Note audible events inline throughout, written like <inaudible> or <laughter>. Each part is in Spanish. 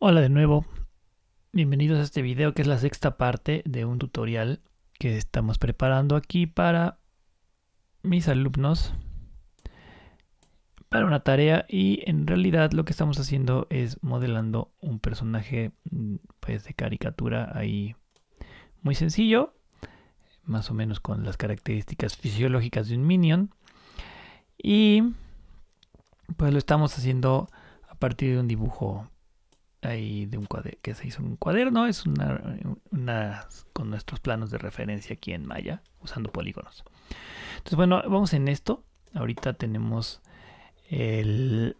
Hola de nuevo, bienvenidos a este video que es la sexta parte de un tutorial que estamos preparando aquí para mis alumnos para una tarea y en realidad lo que estamos haciendo es modelando un personaje mm, pues de caricatura ahí muy sencillo más o menos con las características fisiológicas de un minion y pues lo estamos haciendo a partir de un dibujo ahí de un cuaderno, que se hizo en un cuaderno, es una, con nuestros planos de referencia aquí en Maya, usando polígonos. Entonces, bueno, vamos en esto. Ahorita tenemos el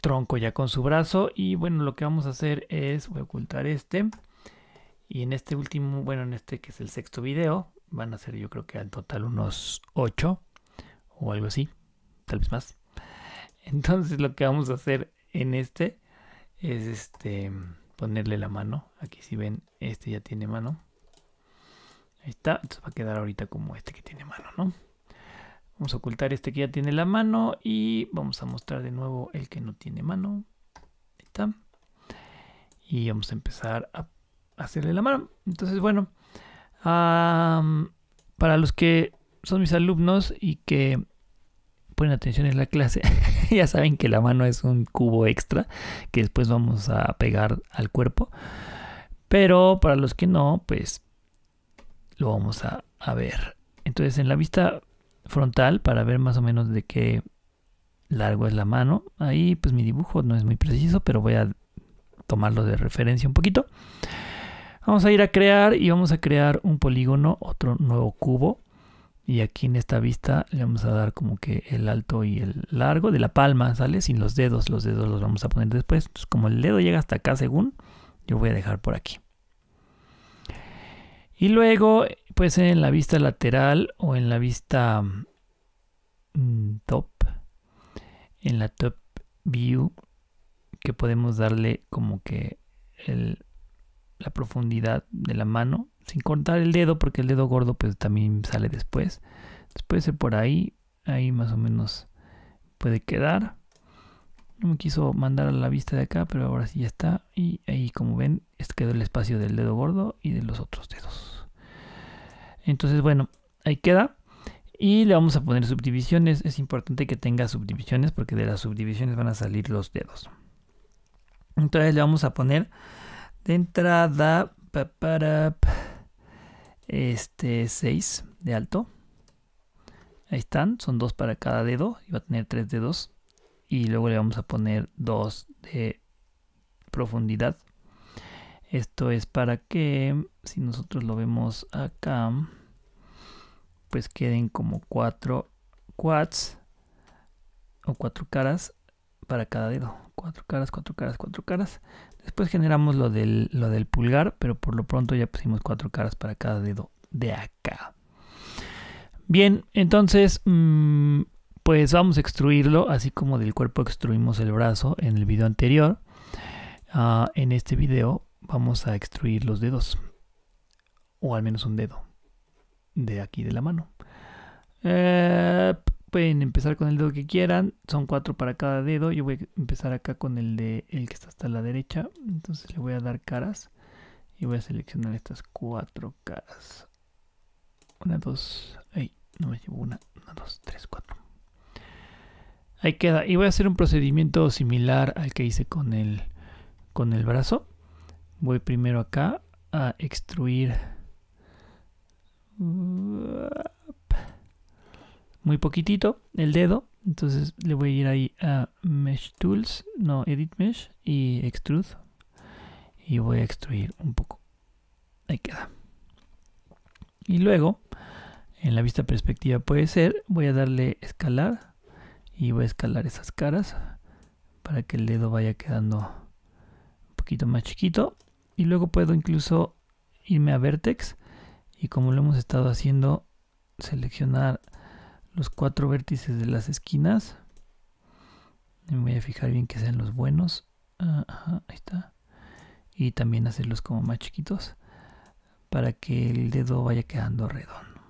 tronco ya con su brazo y bueno, lo que vamos a hacer es, voy a ocultar este y en este último, bueno, en este que es el sexto video, van a ser yo creo que al total unos 8 o algo así, tal vez más. Entonces lo que vamos a hacer en este es este ponerle la mano. Aquí si ven, este ya tiene mano. Ahí está. Entonces va a quedar ahorita como este que tiene mano, ¿no? Vamos a ocultar este que ya tiene la mano y vamos a mostrar de nuevo el que no tiene mano. Ahí está. Y vamos a empezar a hacerle la mano. Entonces, bueno, para los que son mis alumnos y que ponen atención en la clase, <laughs> ya saben que la mano es un cubo extra que después vamos a pegar al cuerpo. Pero para los que no, pues lo vamos a, a ver. Entonces en la vista frontal, para ver más o menos de qué largo es la mano, ahí pues mi dibujo no es muy preciso, pero voy a tomarlo de referencia un poquito. Vamos a ir a crear y vamos a crear un polígono, otro nuevo cubo. Y aquí en esta vista le vamos a dar como que el alto y el largo de la palma, ¿sale? Sin los dedos, los dedos los vamos a poner después. como el dedo llega hasta acá según, yo voy a dejar por aquí. Y luego, pues en la vista lateral o en la vista mm, top, en la top view, que podemos darle como que la profundidad de la mano sin cortar el dedo, porque el dedo gordo pues también sale después. Después por ahí, ahí más o menos puede quedar. No me quiso mandar a la vista de acá, pero ahora sí ya está. Y ahí como ven, quedó el espacio del dedo gordo y de los otros dedos. Entonces bueno, ahí queda. Y le vamos a poner subdivisiones. Es importante que tenga subdivisiones porque de las subdivisiones van a salir los dedos. Entonces le vamos a poner de entrada para este 6 de alto. Ahí están, son dos para cada dedo y va a tener tres dedos. Y luego le vamos a poner dos de profundidad. Esto es para que, si nosotros lo vemos acá, pues queden como cuatro quads o cuatro caras para cada dedo. Cuatro caras, cuatro caras, cuatro caras. Después generamos lo del, lo del pulgar, pero por lo pronto ya pusimos cuatro caras para cada dedo de acá. Bien, entonces, mm, pues vamos a extruirlo, así como del cuerpo extruimos el brazo en el video anterior. Ah, en este video vamos a extruir los dedos, o al menos un dedo, de aquí de la mano. Eh, Pueden empezar con el dedo que quieran. Son cuatro para cada dedo. Yo voy a empezar acá con el de el que está hasta la derecha. Entonces le voy a dar caras. Y voy a seleccionar estas cuatro caras. Una, dos. no me llevo una. Una, dos, tres, cuatro. Ahí queda. Y voy a hacer un procedimiento similar al que hice con el, con el brazo. Voy primero acá a extruir muy poquitito el dedo. Entonces le voy a ir ahí a Mesh Tools, no, Edit Mesh y Extrude. Y voy a extruir un poco. Ahí queda. Y luego, en la vista perspectiva puede ser, voy a darle escalar y voy a escalar esas caras para que el dedo vaya quedando un poquito más chiquito. Y luego puedo incluso irme a Vertex y como lo hemos estado haciendo, seleccionar los cuatro vértices de las esquinas. Me voy a fijar bien que sean los buenos. Ah, ahí está. Y también hacerlos como más chiquitos para que el dedo vaya quedando redondo.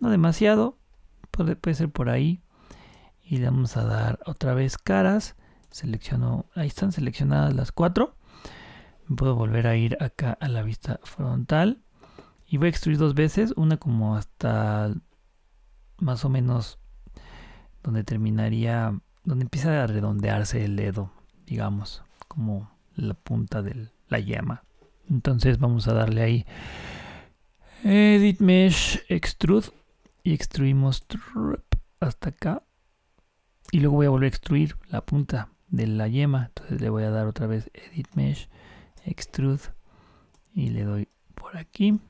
No demasiado, puede, puede ser por ahí. Y le vamos a dar otra vez caras. Selecciono, ahí están seleccionadas las cuatro. Puedo volver a ir acá a la vista frontal y voy a extruir dos veces, una como hasta más o menos donde terminaría, donde empieza a redondearse el dedo, digamos, como la punta de la yema. Entonces vamos a darle ahí Edit Mesh Extrude y extruimos hasta acá. Y luego voy a volver a extruir la punta de la yema. Entonces le voy a dar otra vez Edit Mesh Extrude y le doy por aquí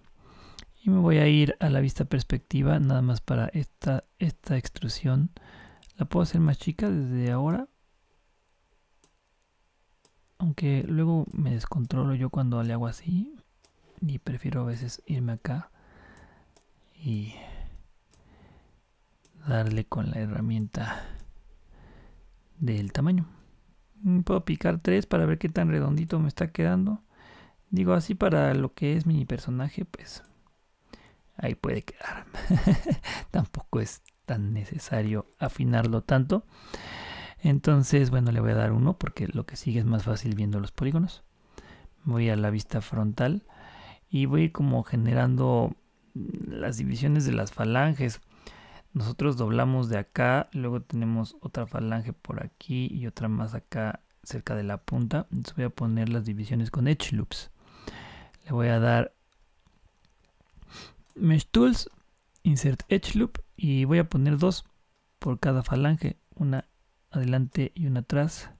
me voy a ir a la vista perspectiva nada más para esta, esta extrusión la puedo hacer más chica desde ahora aunque luego me descontrolo yo cuando le hago así y prefiero a veces irme acá y darle con la herramienta del tamaño puedo picar 3 para ver qué tan redondito me está quedando digo así para lo que es mi personaje pues ahí puede quedar. <laughs> Tampoco es tan necesario afinarlo tanto. Entonces, bueno, le voy a dar uno porque lo que sigue es más fácil viendo los polígonos. Voy a la vista frontal y voy como generando las divisiones de las falanges. Nosotros doblamos de acá, luego tenemos otra falange por aquí y otra más acá cerca de la punta. Entonces voy a poner las divisiones con edge loops. Le voy a dar Mesh Tools, Insert Edge Loop y voy a poner dos por cada falange, una adelante y una atrás,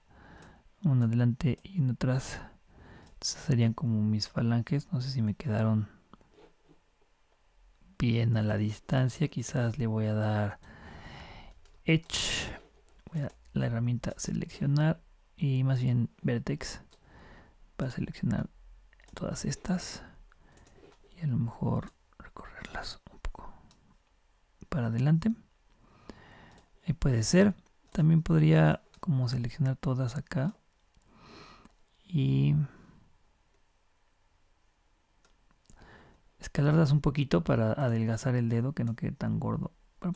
una adelante y una atrás. serían como mis falanges, no sé si me quedaron bien a la distancia, quizás le voy a dar Edge, voy a la herramienta seleccionar y más bien Vertex para seleccionar todas estas y a lo mejor para adelante. y eh, puede ser. También podría como seleccionar todas acá. Y escalarlas un poquito para adelgazar el dedo que no quede tan gordo. lo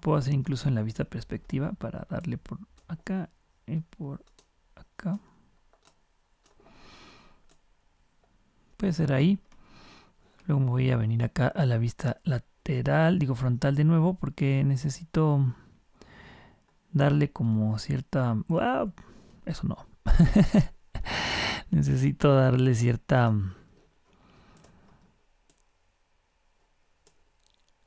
puedo hacer incluso en la vista perspectiva para darle por acá y por acá. Puede ser ahí. Luego voy a venir acá a la vista lateral digo frontal de nuevo, porque necesito darle como cierta... Eso no. <laughs> necesito darle cierta...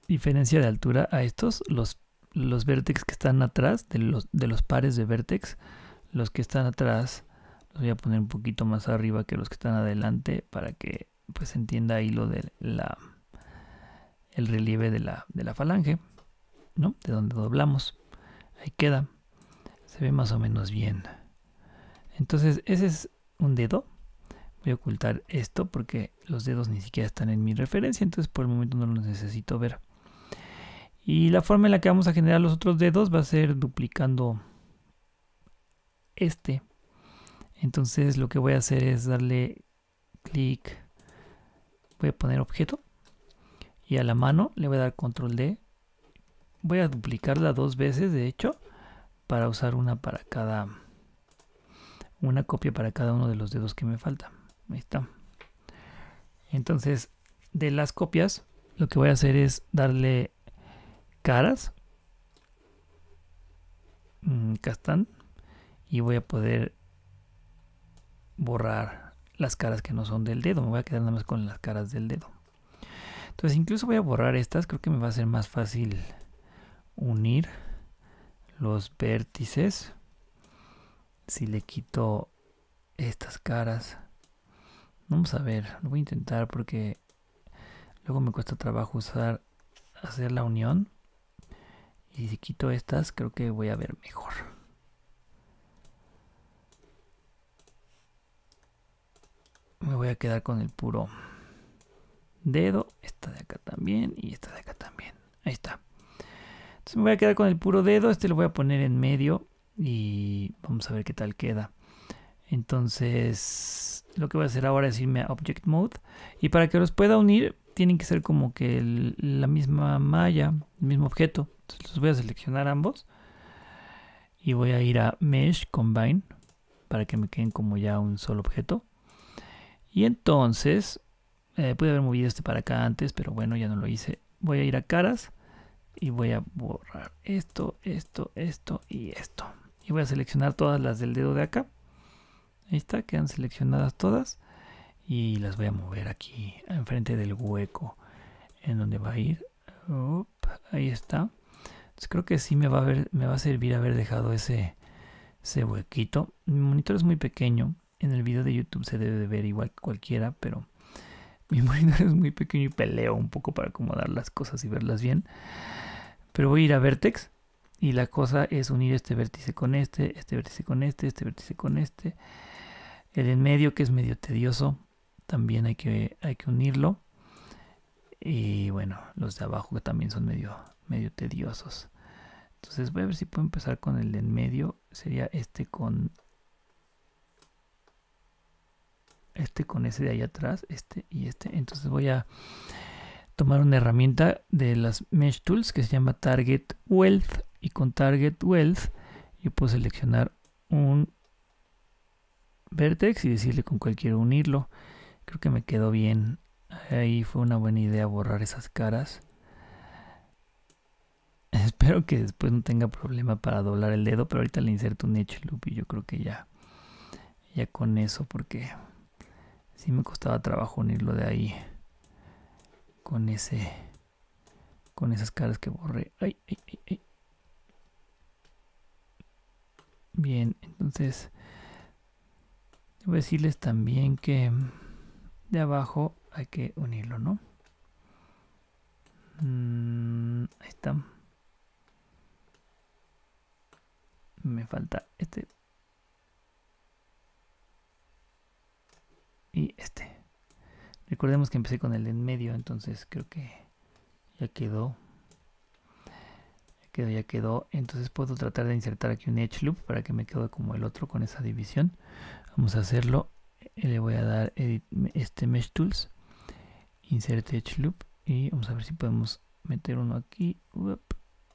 diferencia de altura a estos, los, los vértex que están atrás, de los, de los pares de vértex, los que están atrás los voy a poner un poquito más arriba que los que están adelante para que pues entienda ahí lo de la el relieve de la, falange, ¿no? De donde doblamos. Ahí queda. Se ve más o menos bien. Entonces, ese es un dedo. Voy a ocultar esto porque los dedos ni siquiera están en mi referencia, entonces por el momento no los necesito ver. Y la forma en la que vamos a generar los otros dedos va a ser duplicando este. Entonces lo que voy a hacer es darle clic, voy a poner objeto a la mano le voy a dar control D. Voy a duplicarla dos veces, de hecho, para usar una para cada una copia para cada uno de los dedos que me falta. está. Entonces, de las copias, lo que voy a hacer es darle caras. Mm, Acá están. Y voy a poder borrar las caras que no son del dedo. Me voy a quedar nada más con las caras del dedo. Entonces incluso voy a borrar estas, creo que me va a ser más fácil unir los vértices si le quito estas caras. Vamos a ver, lo voy a intentar porque luego me cuesta trabajo usar hacer la unión. Y si quito estas, creo que voy a ver mejor. Me voy a quedar con el puro dedo esta de acá también y esta de acá también. Ahí está. Entonces me voy a quedar con el puro dedo, este lo voy a poner en medio y vamos a ver qué tal queda. Entonces lo que voy a hacer ahora es irme a Object Mode y para que los pueda unir tienen que ser como que la misma malla, el mismo objeto. Entonces los voy a seleccionar ambos y voy a ir a Mesh Combine para que me queden como ya un solo objeto. Y entonces eh, pude haber movido este para acá antes, pero bueno, ya no lo hice. Voy a ir a caras y voy a borrar esto, esto, esto y esto. Y voy a seleccionar todas las del dedo de acá. Ahí está, quedan seleccionadas todas. Y las voy a mover aquí, enfrente del hueco, en donde va a ir. ahí está. creo que sí me va, a me va a servir haber dejado ese, ese huequito. Mi monitor es muy pequeño. En el video de YouTube se debe de ver igual que cualquiera, pero mi monitor es muy pequeño y peleo un poco para acomodar las cosas y verlas bien. Pero voy a ir a vertex y la cosa es unir este vértice con este, este vértice con este, este vértice con este. El en medio que es medio tedioso, también hay que, hay que unirlo. Y bueno, los de abajo que también son medio, medio tediosos. Entonces voy a ver si puedo empezar con el de en medio. Sería este con este con ese de ahí atrás, este y este. Entonces voy a tomar una herramienta de las Mesh Tools que se llama Target Wealth y con Target Wealth yo puedo seleccionar un vertex y decirle con cuál quiero unirlo. Creo que me quedó bien. Ahí fue una buena idea borrar esas caras. <laughs> Espero que después no tenga problema para doblar el dedo, pero ahorita le inserto un edge loop y yo creo que ya, ya con eso, porque Sí me costaba trabajo unirlo de ahí. Con ese... Con esas caras que borré. Bien, entonces... a decirles también que de abajo hay que unirlo, ¿no? Mm, está. Me falta este y este. Recordemos que empecé con el en medio, entonces creo que ya quedó. Ya quedó, ya quedó. Entonces puedo tratar de insertar aquí un edge loop para que me quede como el otro con esa división. Vamos a hacerlo. Eh, le voy a dar edit, este mesh tools. Insert edge loop. Y vamos a ver si podemos meter uno aquí.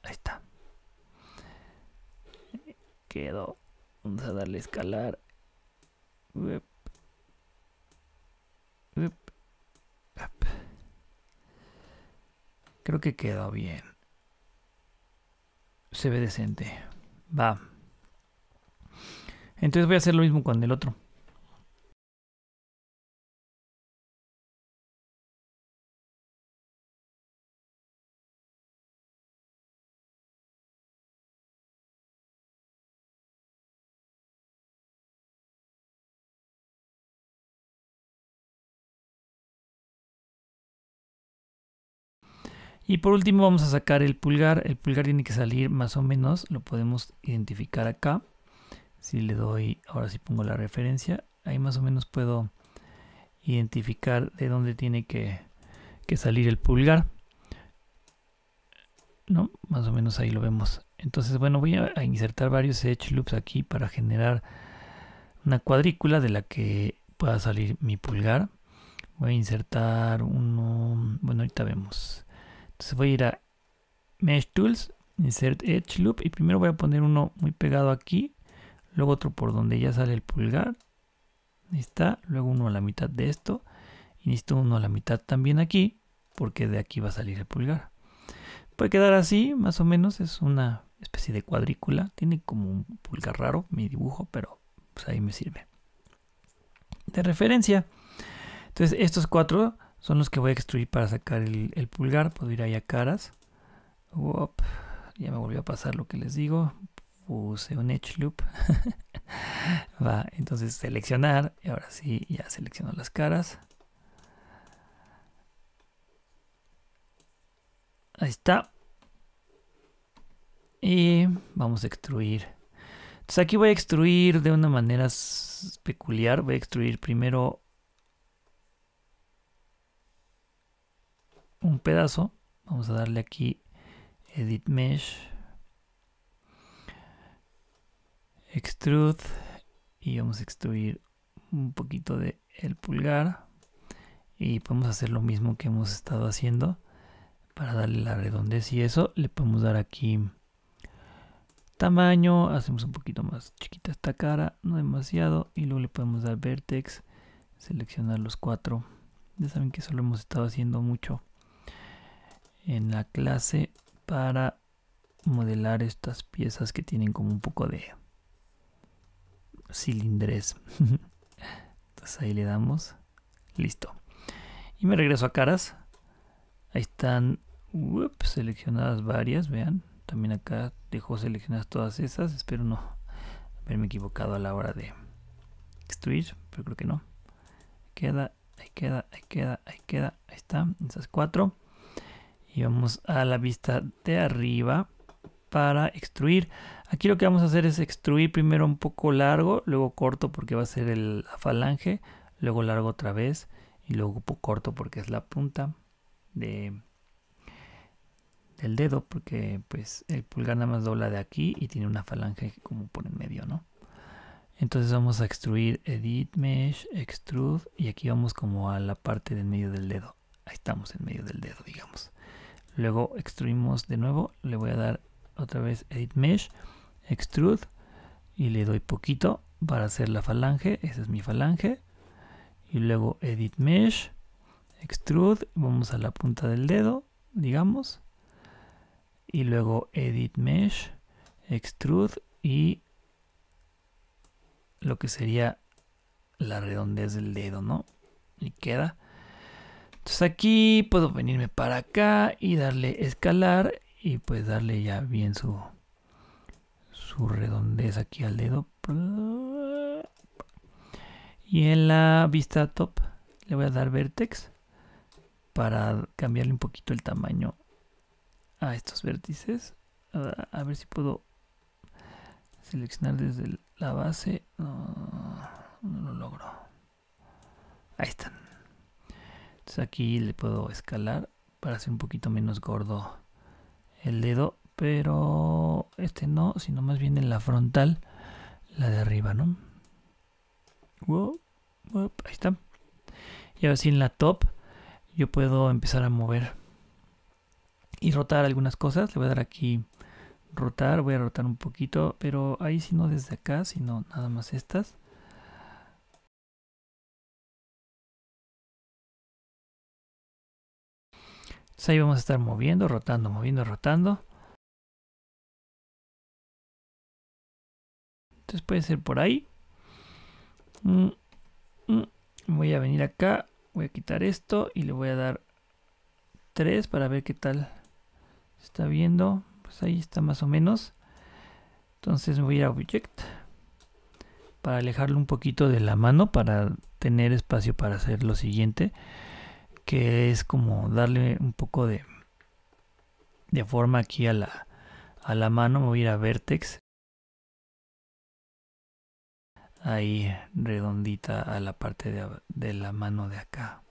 ahí está. Quedó. Vamos a darle escalar. Creo que quedó bien. Se ve decente. Va. Entonces voy a hacer lo mismo con el otro. Y por último vamos a sacar el pulgar. El pulgar tiene que salir más o menos. Lo podemos identificar acá. Si le doy, ahora sí pongo la referencia. Ahí más o menos puedo identificar de dónde tiene que, salir el pulgar. ¿No? Más o menos ahí lo vemos. Entonces, bueno, voy a, a insertar varios edge loops aquí para generar una cuadrícula de la que pueda salir mi pulgar. Voy a insertar uno... Bueno, ahorita vemos. Entonces voy a ir a Mesh Tools, Insert Edge Loop y primero voy a poner uno muy pegado aquí, luego otro por donde ya sale el pulgar. Ahí está, luego uno a la mitad de esto y necesito uno a la mitad también aquí porque de aquí va a salir el pulgar. Puede quedar así, más o menos, es una especie de cuadrícula. Tiene como un pulgar raro mi dibujo, pero pues ahí me sirve. De referencia. Entonces estos cuatro son los que voy a extruir para sacar el, pulgar. Puedo ir ahí a caras. ya me volvió a pasar lo que les digo. Puse un edge loop. <laughs> Va, entonces seleccionar. Y ahora sí, ya selecciono las caras. Ahí está. Y vamos a extruir. Entonces aquí voy a extruir de una manera peculiar. Voy a extruir primero un pedazo. Vamos a darle aquí Edit Mesh, Extrude y vamos a extruir un poquito de el pulgar y podemos hacer lo mismo que hemos estado haciendo para darle la redondez y eso le podemos dar aquí tamaño hacemos un poquito más chiquita esta cara no demasiado y luego le podemos dar vertex seleccionar los cuatro ya saben que eso lo hemos estado haciendo mucho en la clase para modelar estas piezas que tienen como un poco de cilindres. <laughs> Entonces ahí le damos. Listo. Y me regreso a caras. Ahí están seleccionadas varias, vean. También acá dejó seleccionadas todas esas. Espero no haberme equivocado a la hora de extruir, pero creo que no. Queda, ahí queda, ahí queda, ahí queda. Ahí está, esas cuatro y vamos a la vista de arriba para extruir. Aquí lo que vamos a hacer es extruir primero un poco largo, luego corto porque va a ser el, falange, luego largo otra vez y luego corto porque es la punta de, del dedo porque pues el pulgar nada más dobla de aquí y tiene una falange como por en medio, ¿no? Entonces vamos a extruir Edit Mesh, Extrude y aquí vamos como a la parte del medio del dedo. Ahí estamos en medio del dedo, digamos luego extruimos de nuevo le voy a dar otra vez edit mesh extrude y le doy poquito para hacer la falange esa es mi falange y luego edit mesh extrude vamos a la punta del dedo digamos y luego edit mesh extrude y lo que sería la redondez del dedo no y queda aquí puedo venirme para acá y darle escalar y pues darle ya bien su, su redondez aquí al dedo. Y en la vista top le voy a dar vertex para cambiarle un poquito el tamaño a estos vértices. Ah, a, ver si puedo seleccionar desde la base. No, no lo logro. Ahí están aquí le puedo escalar para hacer un poquito menos gordo el dedo, pero este no, sino más bien en la frontal, la de arriba, ¿no? ahí está. Y ahora sí en la top yo puedo empezar a mover y rotar algunas cosas. Le voy a dar aquí rotar, voy a rotar un poquito, pero ahí si no desde acá, sino nada más estas. ahí vamos a estar moviendo, rotando, moviendo, rotando. Entonces puede ser por ahí. Mm, mm. Voy a venir acá, voy a quitar esto y le voy a dar 3 para ver qué tal está viendo. Pues ahí está más o menos. Entonces voy a a Object para alejarlo un poquito de la mano para tener espacio para hacer lo siguiente que es como darle un poco de, de forma aquí a la, a la mano. Me voy a ir a Vertex. Ahí redondita a la parte de, la mano de acá.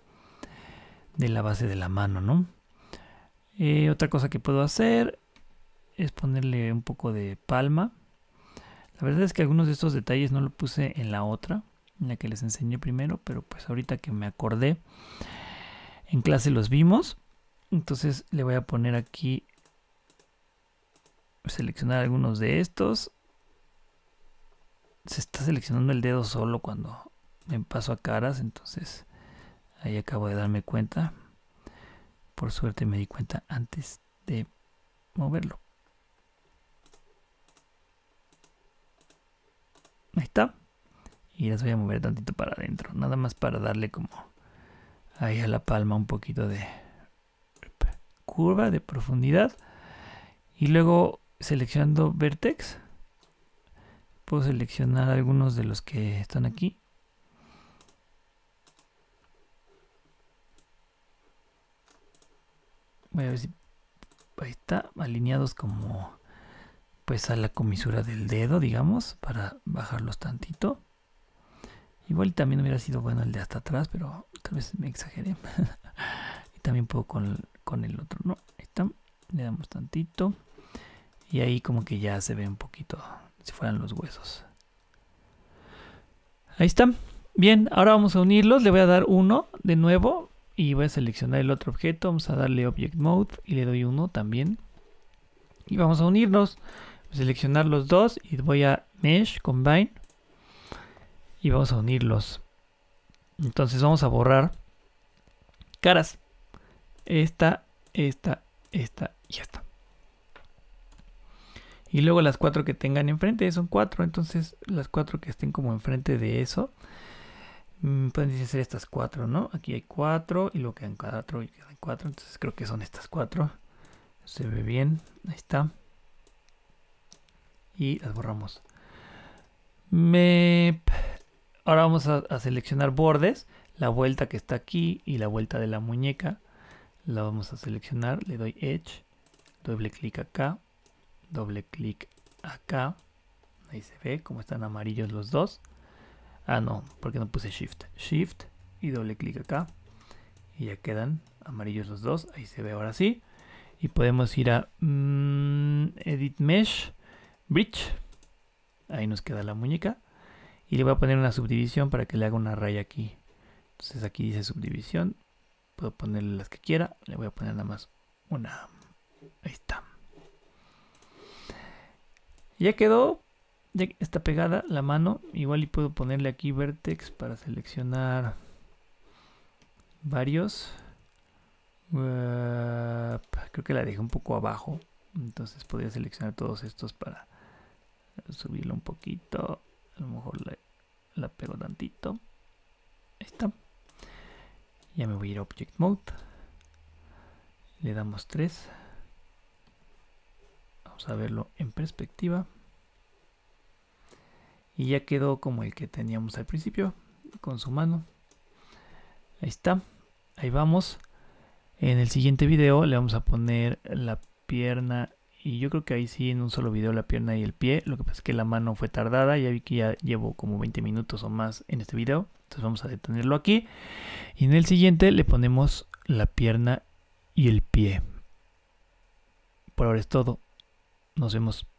De la base de la mano, ¿no? Eh, otra cosa que puedo hacer es ponerle un poco de palma. La verdad es que algunos de estos detalles no lo puse en la otra, en la que les enseñé primero, pero pues ahorita que me acordé, en clase los vimos. Entonces le voy a poner aquí, seleccionar algunos de estos. Se está seleccionando el dedo solo cuando me paso a caras, entonces ahí acabo de darme cuenta. Por suerte me di cuenta antes de moverlo. Ahí está. Y las voy a mover tantito para adentro, nada más para darle como ahí a la palma un poquito de curva de profundidad y luego seleccionando vertex puedo seleccionar algunos de los que están aquí voy a ver si está alineados como pues a la comisura del dedo digamos para bajarlos tantito Igual también hubiera sido bueno el de hasta atrás, pero tal vez me exageré. <laughs> y también puedo con, el otro, ¿no? Ahí está. Le damos tantito. Y ahí como que ya se ve un poquito, si fueran los huesos. Ahí está. Bien, ahora vamos a unirlos. Le voy a dar uno de nuevo y voy a seleccionar el otro objeto. Vamos a darle Object Mode y le doy uno también. Y vamos a unirnos. seleccionar los dos y voy a Mesh, Combine y vamos a unirlos. Entonces vamos a borrar caras. Esta, esta, esta y esta. Y luego las cuatro que tengan enfrente, son cuatro, entonces las cuatro que estén como enfrente de eso, mm, pueden ser estas cuatro, ¿no? Aquí hay cuatro y luego quedan cuatro y quedan cuatro, entonces creo que son estas cuatro. Se ve bien, ahí está. Y las borramos. Me. Ahora vamos a, seleccionar bordes, la vuelta que está aquí y la vuelta de la muñeca. La vamos a seleccionar, le doy Edge, doble clic acá, doble clic acá. Ahí se ve como están amarillos los dos. Ah, no, porque no puse Shift. Shift y doble clic acá. Y ya quedan amarillos los dos. Ahí se ve ahora sí. Y podemos ir a mm, Edit Mesh, Bridge. Ahí nos queda la muñeca y le voy a poner una subdivisión para que le haga una raya aquí. Entonces aquí dice subdivisión, puedo ponerle las que quiera, le voy a poner nada más una. Ahí está. Ya quedó, ya está pegada la mano, igual y puedo ponerle aquí vertex para seleccionar varios. creo que la dejé un poco abajo, entonces podría seleccionar todos estos para subirlo un poquito a lo mejor la, pego tantito ahí está ya me voy a ir a object mode le damos 3 vamos a verlo en perspectiva y ya quedó como el que teníamos al principio con su mano ahí está ahí vamos en el siguiente video le vamos a poner la pierna y yo creo que ahí sí en un solo video la pierna y el pie. Lo que pasa es que la mano fue tardada, ya vi que ya llevo como 20 minutos o más en este video. Entonces vamos a detenerlo aquí. Y en el siguiente le ponemos la pierna y el pie. Por ahora es todo. Nos vemos.